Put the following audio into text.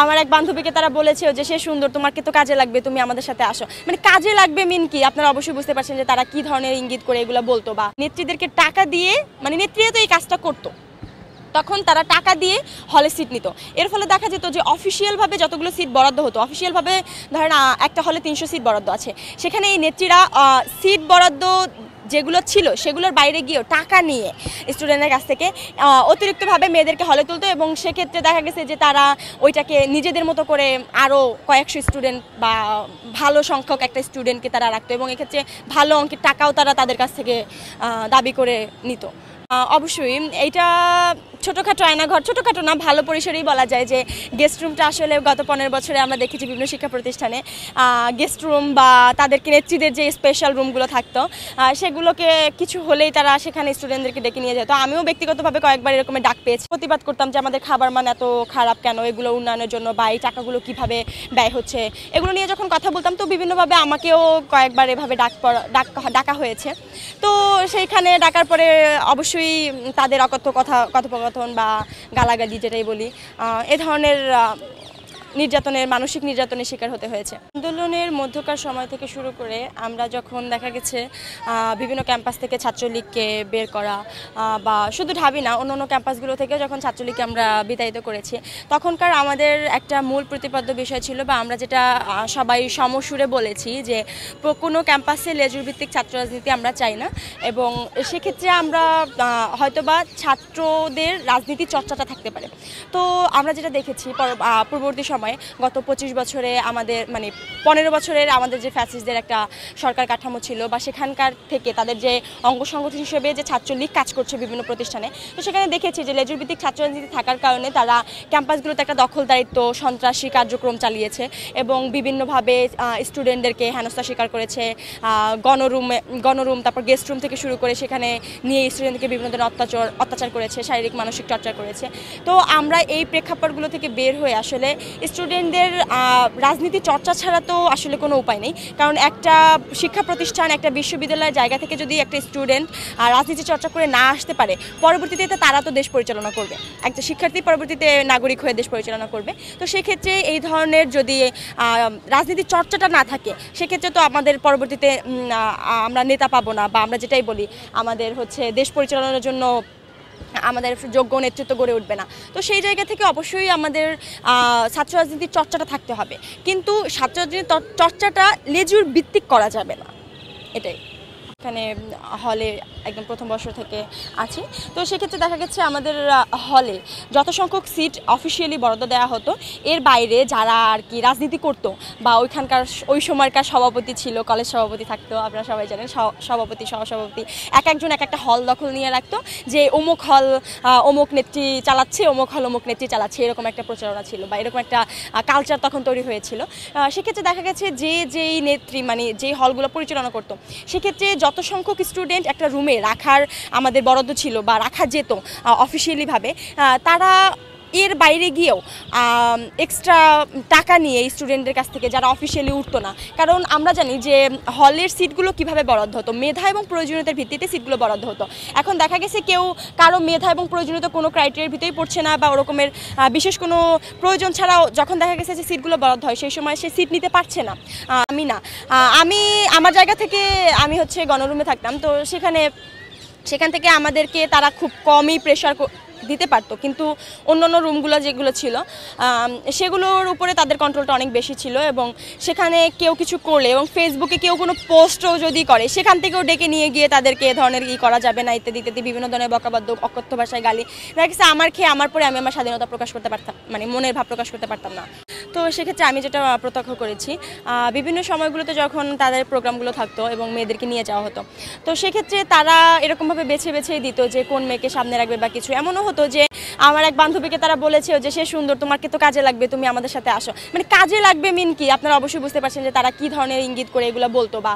আমার এক বান্ধবীকে তারা বলেছে যে সে সুন্দর তোমাকে তো কাজে লাগবে তুমি আমাদের সাথে আসো মানে কাজে লাগবে মিন কি আপনারা অবশ্যই বুঝতে পারছেন যে তারা কি ধরনের ইঙ্গিত করে এগুলো বলতো বা নেত্রীদেরকে টাকা দিয়ে মানে নেত্রী তো এই কাজটা করতো তখন তারা টাকা দিয়ে হলে সিট নিত এর ফলে দেখা যেত যে অফিসিয়ালভাবে যতগুলো সিট বরাদ্দ হতো অফিসিয়ালভাবে ধরেন একটা হলে তিনশো সিট বরাদ্দ আছে সেখানে এই নেত্রীরা সিট বরাদ্দ যেগুলো ছিল সেগুলোর বাইরে গিয়েও টাকা নিয়ে স্টুডেন্টের কাছ থেকে অতিরিক্তভাবে মেয়েদেরকে হলে তুলতো এবং সেক্ষেত্রে দেখা গেছে যে তারা ওইটাকে নিজেদের মতো করে আরও কয়েকশো স্টুডেন্ট বা ভালো সংখ্যক একটা স্টুডেন্টকে তারা রাখতো এবং এক্ষেত্রে ভালো অঙ্কের টাকাও তারা তাদের কাছ থেকে দাবি করে নিত অবশ্যই এটা ছোটোখাটো আয়নাঘর ছোটোখাটো না ভালো পরিসরেই বলা যায় যে গেস্ট রুমটা আসলে গত পনেরো বছরে আমরা দেখেছি বিভিন্ন শিক্ষা প্রতিষ্ঠানে গেস্ট রুম বা তাদেরকে নেত্রীদের যে স্পেশাল রুমগুলো থাকতো সেগুলোকে কিছু হলেই তারা সেখানে স্টুডেন্টদেরকে ডেকে নিয়ে যেত আমিও ব্যক্তিগতভাবে কয়েকবার এরকমের ডাক পেয়েছি প্রতিবাদ করতাম যে আমাদের খাবার মান এত খারাপ কেন এগুলো উন্নয়নের জন্য বা এই টাকাগুলো কীভাবে ব্যয় হচ্ছে এগুলো নিয়ে যখন কথা বলতাম তো বিভিন্নভাবে আমাকেও কয়েকবার এভাবে ডাক ডাক ডাকা হয়েছে তো সেইখানে ডাকার পরে অবশ্যই অবশ্যই তাদের অকথ্য কথা কথোপকথন বা গালাগালি যেটাই বলি এ ধরনের নির্যাতনের মানসিক নির্যাতনের শিকার হতে হয়েছে আন্দোলনের মধ্যকার সময় থেকে শুরু করে আমরা যখন দেখা গেছে বিভিন্ন ক্যাম্পাস থেকে ছাত্রলীগকে বের করা বা শুধু ঢাবি না অন্য অন্য ক্যাম্পাসগুলো থেকে যখন ছাত্রলীগকে আমরা বিতাড়িত করেছি তখনকার আমাদের একটা মূল প্রতিপাদ্য বিষয় ছিল বা আমরা যেটা সবাই সমসুরে বলেছি যে কোনো ক্যাম্পাসে লেজুর ভিত্তিক ছাত্র রাজনীতি আমরা চাই না এবং সেক্ষেত্রে আমরা হয়তোবা ছাত্রদের রাজনীতি চর্চাটা থাকতে পারে তো আমরা যেটা দেখেছি পরবর্তী সময় সময়ে গত পঁচিশ বছরে আমাদের মানে পনেরো বছরের আমাদের যে ফ্যাসিসদের একটা সরকার কাঠামো ছিল বা সেখানকার থেকে তাদের যে অঙ্গ সংগঠন হিসেবে যে ছাত্রলীগ কাজ করছে বিভিন্ন প্রতিষ্ঠানে তো সেখানে দেখেছি যে লেজুরভিত্তিক ছাত্র রাজনীতি থাকার কারণে তারা ক্যাম্পাসগুলোতে একটা দখল দায়িত্ব সন্ত্রাসী কার্যক্রম চালিয়েছে এবং বিভিন্নভাবে স্টুডেন্টদেরকে হেনস্থা স্বীকার করেছে গণরুমে গণরুম তারপর গেস্ট রুম থেকে শুরু করে সেখানে নিয়ে স্টুডেন্টকে বিভিন্ন ধরনের অত্যাচার অত্যাচার করেছে শারীরিক মানসিক চর্চা করেছে তো আমরা এই প্রেক্ষাপটগুলো থেকে বের হয়ে আসলে স্টুডেন্টদের রাজনীতি চর্চা ছাড়া তো আসলে কোনো উপায় নেই কারণ একটা শিক্ষা প্রতিষ্ঠান একটা বিশ্ববিদ্যালয়ের জায়গা থেকে যদি একটা স্টুডেন্ট রাজনীতি চর্চা করে না আসতে পারে পরবর্তীতে তারা তো দেশ পরিচালনা করবে একটা শিক্ষার্থী পরবর্তীতে নাগরিক হয়ে দেশ পরিচালনা করবে তো সেক্ষেত্রে এই ধরনের যদি রাজনীতির চর্চাটা না থাকে সেক্ষেত্রে তো আমাদের পরবর্তীতে আমরা নেতা পাবো না বা আমরা যেটাই বলি আমাদের হচ্ছে দেশ পরিচালনার জন্য আমাদের যোগ্য নেতৃত্ব গড়ে উঠবে না তো সেই জায়গা থেকে অবশ্যই আমাদের ছাত্র রাজনীতির চর্চাটা থাকতে হবে কিন্তু ছাত্র রাজনীতির চর্চাটা লেজুর ভিত্তিক করা যাবে না এটাই এখানে হলে একদম প্রথম বর্ষ থেকে আছি তো সেক্ষেত্রে দেখা গেছে আমাদের হলে যত সংখ্যক সিট অফিসিয়ালি বরাদ্দ দেওয়া হতো এর বাইরে যারা আর কি রাজনীতি করত বা ওইখানকার ওই সময়কার সভাপতি ছিল কলেজ সভাপতি থাকতো আপনারা সবাই জানেন সভাপতি সহসভাপতি এক একজন এক একটা হল দখল নিয়ে রাখতো যে অমুক হল অমুক নেত্রী চালাচ্ছে অমুক হল অমুক নেত্রী চালাচ্ছে এরকম একটা প্রচারণা ছিল বা এরকম একটা কালচার তখন তৈরি হয়েছিল সেক্ষেত্রে দেখা গেছে যে যেই নেত্রী মানে যেই হলগুলো পরিচালনা করতো সেক্ষেত্রে যত সংখ্যক স্টুডেন্ট একটা রুমে রাখার আমাদের বরাদ্দ ছিল বা রাখা যেত অফিসিয়ালিভাবে তারা এর বাইরে গিয়েও এক্সট্রা টাকা নিয়ে স্টুডেন্টদের কাছ থেকে যারা অফিসিয়ালি উঠতো না কারণ আমরা জানি যে হলের সিটগুলো কিভাবে বরাদ্দ হতো মেধা এবং প্রয়োজনীয়তার ভিত্তিতে সিটগুলো বরাদ্দ হতো এখন দেখা গেছে কেউ কারো মেধা এবং প্রয়োজনীয়তা কোনো ক্রাইটেরিয়ার ভিতরেই পড়ছে না বা ওরকমের বিশেষ কোনো প্রয়োজন ছাড়াও যখন দেখা গেছে যে সিটগুলো বরাদ্দ হয় সেই সময় সে সিট নিতে পারছে না আমি না আমি আমার জায়গা থেকে আমি হচ্ছে গণরুমে থাকতাম তো সেখানে সেখান থেকে আমাদেরকে তারা খুব কমই প্রেশার দিতে পারতো কিন্তু অন্য অন্য রুমগুলো যেগুলো ছিল সেগুলোর উপরে তাদের কন্ট্রোলটা অনেক বেশি ছিল এবং সেখানে কেউ কিছু করলে এবং ফেসবুকে কেউ কোনো পোস্টও যদি করে সেখান থেকেও ডেকে নিয়ে গিয়ে তাদেরকে এ ধরনের ই করা যাবে না ইত্যাদি ইত্যাদি বিভিন্ন ধরনের বকাবদ্ধ অকথ্য ভাষায় গালি দেখা গেছে আমার খেয়ে আমার পরে আমি আমার স্বাধীনতা প্রকাশ করতে পারতাম মানে মনের ভাব প্রকাশ করতে পারতাম না তো সেক্ষেত্রে আমি যেটা প্রত্যক্ষ করেছি বিভিন্ন সময়গুলোতে যখন তাদের প্রোগ্রামগুলো থাকতো এবং মেয়েদেরকে নিয়ে যাওয়া হতো তো সেক্ষেত্রে তারা এরকমভাবে বেছে বেছেই দিত যে কোন মেয়েকে সামনে রাখবে বা কিছু এমনও হতো যে আমার এক বান্ধবীকে তারা বলেছে যে সে সুন্দর তোমাকে তো কাজে লাগবে তুমি আমাদের সাথে আসো মানে কাজে লাগবে মিন কি আপনারা অবশ্যই বুঝতে পারছেন যে তারা কি ধরনের ইঙ্গিত করে এগুলো বলতো বা